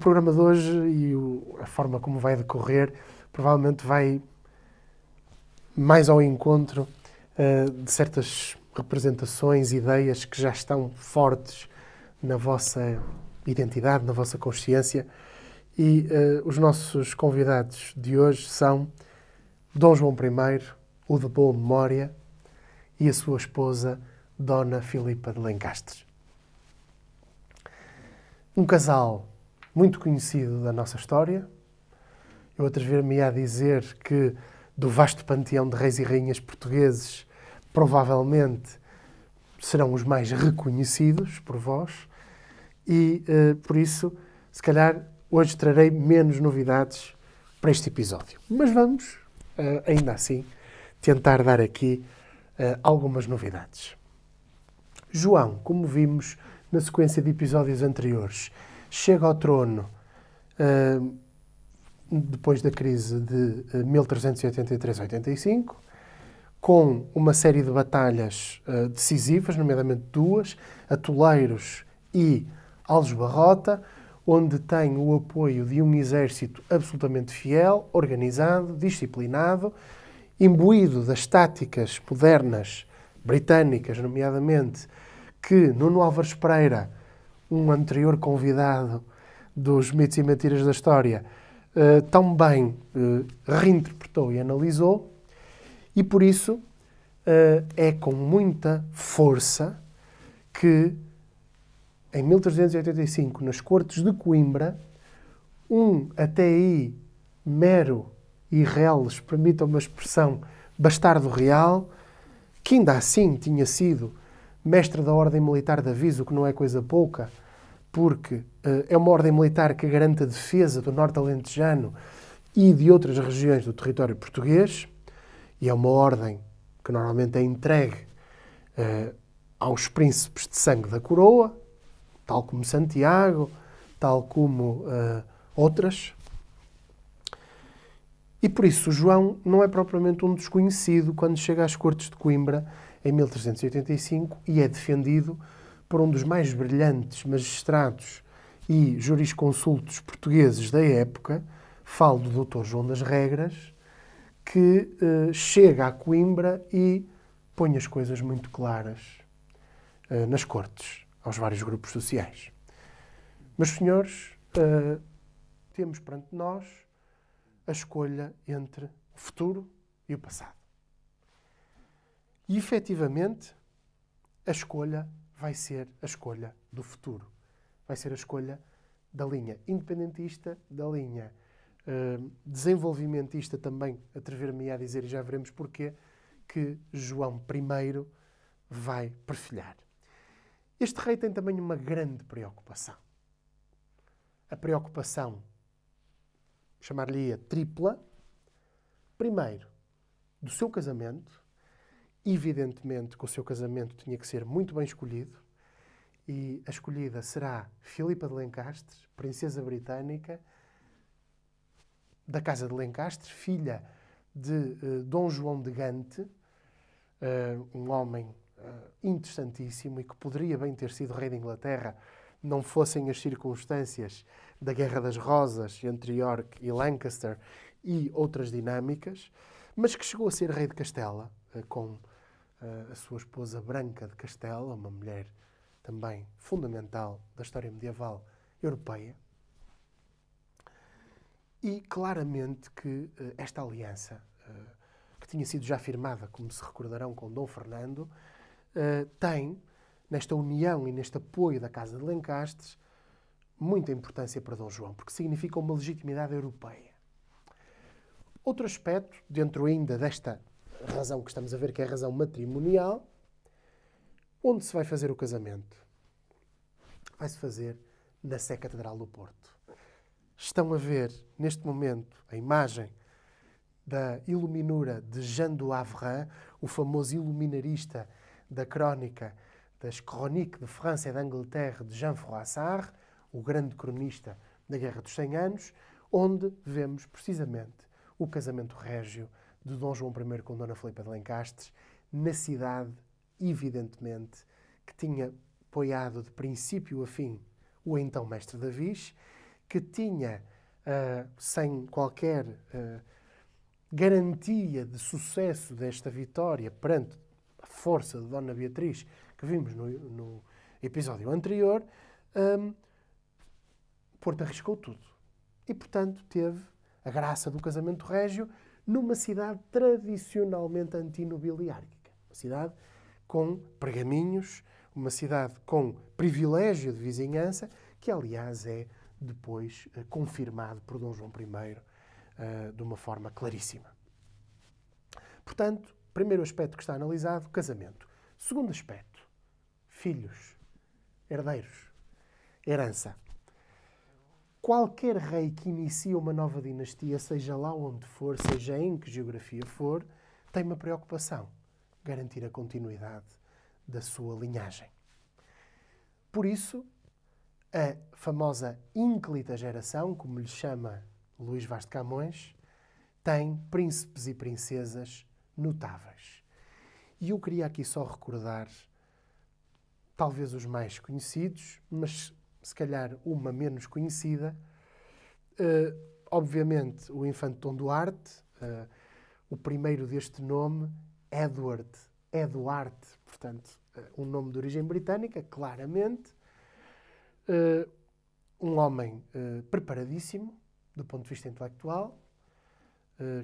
programa de hoje e o, a forma como vai decorrer provavelmente vai mais ao encontro uh, de certas representações, ideias que já estão fortes na vossa identidade, na vossa consciência. E uh, os nossos convidados de hoje são Dom João I, o de boa memória, e a sua esposa, Dona Filipa de Lencastres, Um casal muito conhecido da nossa história. Eu outras vezes me ia dizer que do vasto panteão de reis e rainhas portugueses, provavelmente serão os mais reconhecidos por vós e uh, por isso, se calhar, hoje trarei menos novidades para este episódio. Mas vamos, uh, ainda assim, tentar dar aqui uh, algumas novidades. João, como vimos na sequência de episódios anteriores, chega ao trono uh, depois da crise de 1383-85, eh, com uma série de batalhas uh, decisivas, nomeadamente duas, a Toleiros e Algebarrota, onde tem o apoio de um exército absolutamente fiel, organizado, disciplinado, imbuído das táticas modernas britânicas, nomeadamente, que Nuno Álvares Pereira um anterior convidado dos mitos e mentiras da história, uh, tão bem uh, reinterpretou e analisou, e por isso uh, é com muita força que, em 1385, nas Cortes de Coimbra, um até aí mero e reles, permitam uma expressão, bastardo real, que ainda assim tinha sido mestre da Ordem Militar de Aviso, que não é coisa pouca, porque uh, é uma ordem militar que garante a defesa do norte alentejano e de outras regiões do território português, e é uma ordem que normalmente é entregue uh, aos príncipes de sangue da coroa, tal como Santiago, tal como uh, outras. E por isso João não é propriamente um desconhecido quando chega às Cortes de Coimbra em 1385 e é defendido por um dos mais brilhantes magistrados e jurisconsultos portugueses da época, falo do Dr. João das Regras, que eh, chega a Coimbra e põe as coisas muito claras eh, nas cortes, aos vários grupos sociais. Mas, senhores, eh, temos perante nós a escolha entre o futuro e o passado. E, efetivamente, a escolha vai ser a escolha do futuro. Vai ser a escolha da linha independentista, da linha uh, desenvolvimentista também, atrever-me a dizer, e já veremos porquê, que João I vai perfilhar. Este rei tem também uma grande preocupação. A preocupação, chamar-lhe-a tripla. Primeiro, do seu casamento, Evidentemente que o seu casamento tinha que ser muito bem escolhido e a escolhida será Filipa de Lencastre, princesa britânica da Casa de Lencastre, filha de uh, Dom João de Gante, uh, um homem uh, interessantíssimo e que poderia bem ter sido rei da Inglaterra, não fossem as circunstâncias da Guerra das Rosas entre York e Lancaster e outras dinâmicas, mas que chegou a ser rei de Castela com a sua esposa Branca de Castela, uma mulher também fundamental da história medieval europeia. E claramente que eh, esta aliança, eh, que tinha sido já firmada, como se recordarão, com Dom Fernando, eh, tem, nesta união e neste apoio da Casa de Lencastres, muita importância para Dom João, porque significa uma legitimidade europeia. Outro aspecto, dentro ainda desta razão que estamos a ver, que é a razão matrimonial, onde se vai fazer o casamento? Vai-se fazer na Sé Catedral do Porto. Estão a ver, neste momento, a imagem da iluminura de Jean do Havrin, o famoso iluminarista da crónica das Chroniques de França e da Inglaterra de Jean Froissart, o grande cronista da Guerra dos Cem Anos, onde vemos precisamente o casamento régio de Dom João I com Dona Filipa de Lencastres, na cidade, evidentemente, que tinha apoiado de princípio a fim o então mestre Davis, que tinha, uh, sem qualquer uh, garantia de sucesso desta vitória perante a força de Dona Beatriz, que vimos no, no episódio anterior, um, Porto arriscou tudo. E, portanto, teve a graça do casamento régio, numa cidade tradicionalmente antinobiliárquica. Uma cidade com pergaminhos, uma cidade com privilégio de vizinhança, que aliás é depois eh, confirmado por Dom João I eh, de uma forma claríssima. Portanto, primeiro aspecto que está analisado, casamento. Segundo aspecto, filhos, herdeiros, herança qualquer rei que inicia uma nova dinastia, seja lá onde for, seja em que geografia for, tem uma preocupação: garantir a continuidade da sua linhagem. Por isso, a famosa ínclita geração, como lhe chama Luís Vaz de Camões, tem príncipes e princesas notáveis. E eu queria aqui só recordar, talvez os mais conhecidos, mas se calhar uma menos conhecida. Uh, obviamente, o Infante Dom Duarte, uh, o primeiro deste nome, Edward, Eduarte, portanto, uh, um nome de origem britânica, claramente. um homem preparadíssimo do ponto de vista intelectual,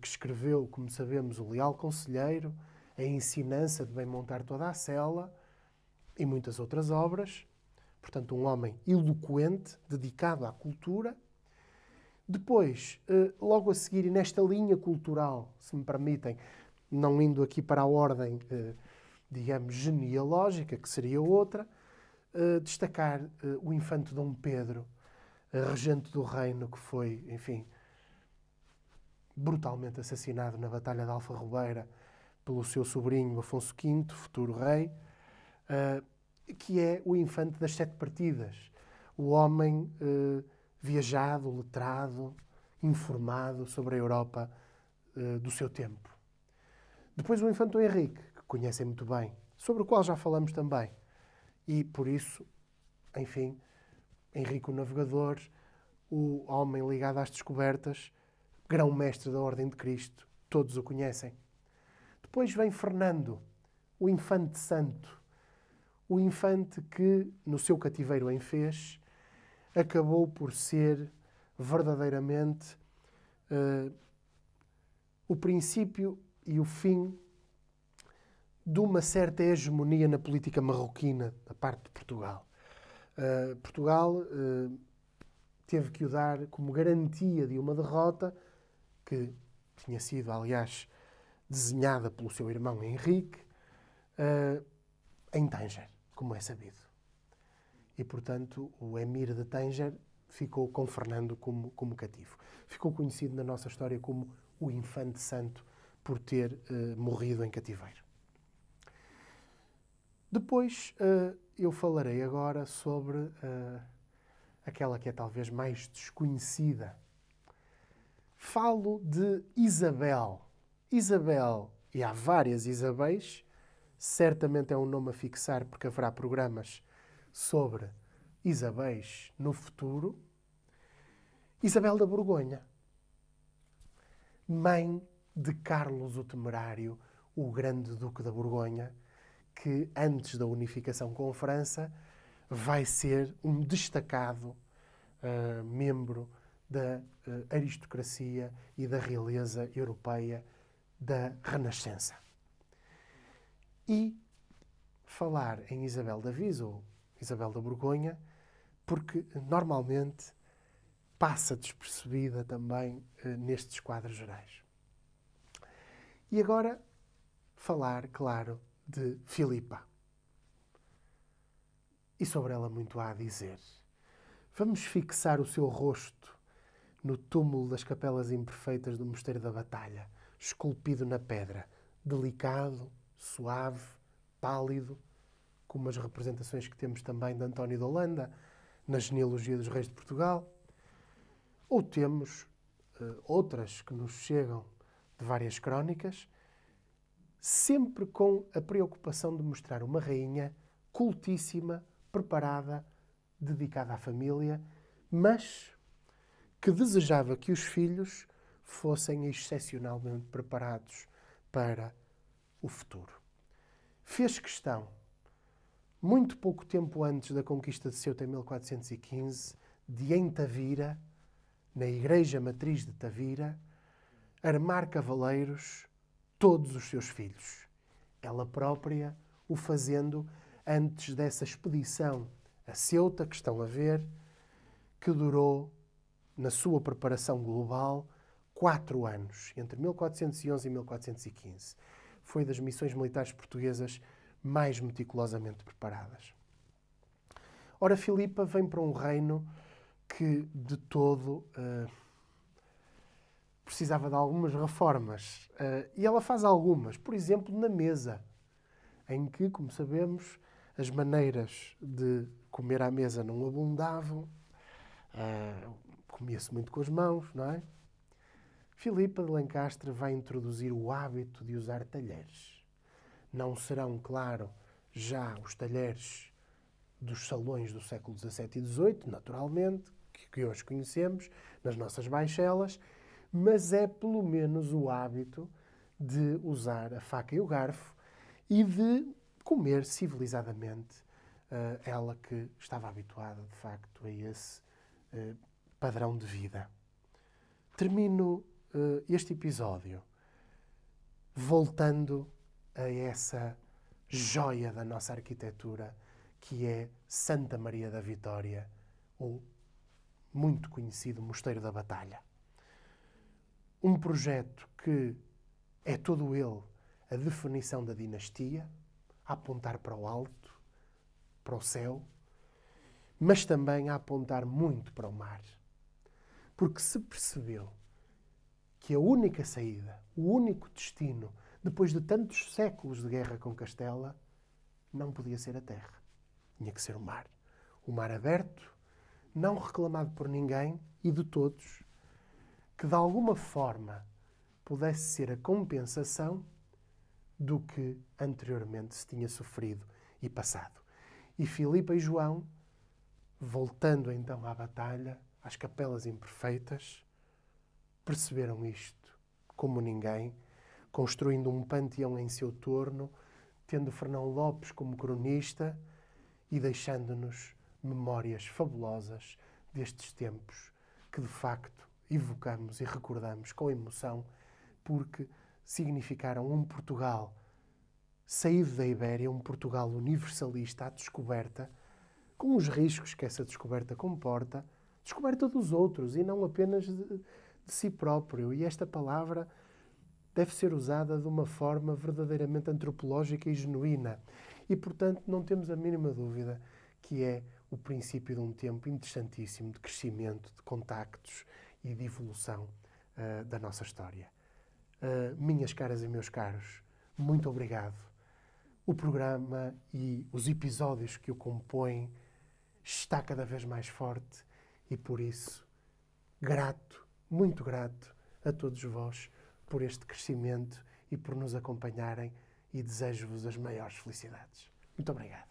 que escreveu, como sabemos, O Leal Conselheiro, A Ensinança de Bem Montar Toda a Cela e muitas outras obras portanto, um homem eloquente, dedicado à cultura. Depois, eh, logo a seguir, e nesta linha cultural, se me permitem, não indo aqui para a ordem, eh, digamos, genealógica, que seria outra, eh, destacar o infante Dom Pedro, regente do reino, que foi, enfim, brutalmente assassinado na Batalha de Alfarrobeira pelo seu sobrinho Afonso V, futuro rei que é o infante das sete partidas, o homem eh, viajado, letrado, informado sobre a Europa eh, do seu tempo. Depois o infante Henrique, que conhecem muito bem, sobre o qual já falamos também. E por isso, enfim, Henrique o Navegador, o homem ligado às descobertas, grão-mestre da Ordem de Cristo, todos o conhecem. Depois vem Fernando, o Infante Santo, o infante que, no seu cativeiro em Fez, acabou por ser verdadeiramente uh, o princípio e o fim de uma certa hegemonia na política marroquina da parte de Portugal. Uh, Portugal uh, teve que o dar como garantia de uma derrota que tinha sido, aliás, desenhada pelo seu irmão Henrique em Tanger como é sabido. E, portanto, o emir de Tanger ficou com Fernando como, como cativo. Ficou conhecido na nossa história como o Infante Santo por ter eh, morrido em cativeiro. Depois eh, eu falarei agora sobre eh, aquela que é talvez mais desconhecida. Falo de Isabel. Isabel, e há várias Isabéis, certamente é um nome a fixar, porque haverá programas sobre Isabéis no futuro. Isabel da Borgonha, mãe de Carlos o Temerário, o grande Duque da Borgonha, que antes da unificação com a França vai ser um destacado uh, membro da uh, aristocracia e da realeza europeia da Renascença e falar em Isabel da Viz ou Isabel da Borgonha, porque normalmente passa despercebida também eh, nestes quadros gerais. E agora falar, claro, de Filipa. E sobre ela muito há a dizer. Vamos fixar o seu rosto no túmulo das capelas imperfeitas do Mosteiro da Batalha, esculpido na pedra, delicado suave, pálido, como as representações que temos também de António de Holanda na genealogia dos reis de Portugal, ou temos uh, outras que nos chegam de várias crónicas, sempre com a preocupação de mostrar uma rainha cultíssima, preparada, dedicada à família, mas que desejava que os filhos fossem excepcionalmente preparados para o futuro. Fez questão, muito pouco tempo antes da conquista de Ceuta em 1415, de em Tavira, na igreja matriz de Tavira, armar cavaleiros todos os seus filhos, ela própria o fazendo antes dessa expedição a Ceuta, que estão a ver, que durou, na sua preparação global, quatro anos, entre 1411 e 1415 foi das missões militares portuguesas mais meticulosamente preparadas. Ora, Filipa vem para um reino que de todo uh, precisava de algumas reformas. Uh, e ela faz algumas, por exemplo, na mesa, em que, como sabemos, as maneiras de comer à mesa não abundavam, uh, comia-se muito com as mãos, não é? Filipa de Lancastre vai introduzir o hábito de usar talheres. Não serão, claro, já os talheres dos salões do século XVII e XVIII, naturalmente, que, hoje conhecemos, nas nossas baixelas, mas é pelo menos o hábito de usar a faca e o garfo e de comer civilizadamente uh, ela que estava habituada, de facto, a esse uh, padrão de vida. Termino uh, este episódio voltando a essa joia da nossa arquitetura que é Santa Maria da Vitória, ou muito conhecido Mosteiro da Batalha. Um projeto que é todo ele a definição da dinastia, a apontar para o alto, para o céu, mas também a apontar muito para o mar. Porque se percebeu que a única saída, o único destino, depois de tantos séculos de guerra com Castela, não podia ser a terra. Tinha que ser o mar. O mar aberto, não reclamado por ninguém e de todos, que de alguma forma pudesse ser a compensação do que anteriormente se tinha sofrido e passado. E Filipe e João, voltando então à batalha, às capelas imperfeitas, perceberam isto como ninguém, construindo um panteão em seu torno, tendo Fernão Lopes como cronista e deixando-nos memórias fabulosas destes tempos que de facto evocamos e recordamos com emoção, porque significaram um Portugal saído da Ibéria, um Portugal universalista à descoberta, com os riscos que essa descoberta comporta, descoberta dos outros e não apenas de, de si próprio. E esta palavra deve ser usada de uma forma verdadeiramente antropológica e genuína. E, portanto, não temos a mínima dúvida que é o princípio de um tempo interessantíssimo de crescimento, de contactos e de evolução uh, da nossa história. Uh, minhas caras e meus caros, muito obrigado. O programa e os episódios que o compõem está cada vez mais forte e, por isso, grato muito grato a todos vós por este crescimento e por nos acompanharem e desejo-vos as maiores felicidades. Muito obrigado.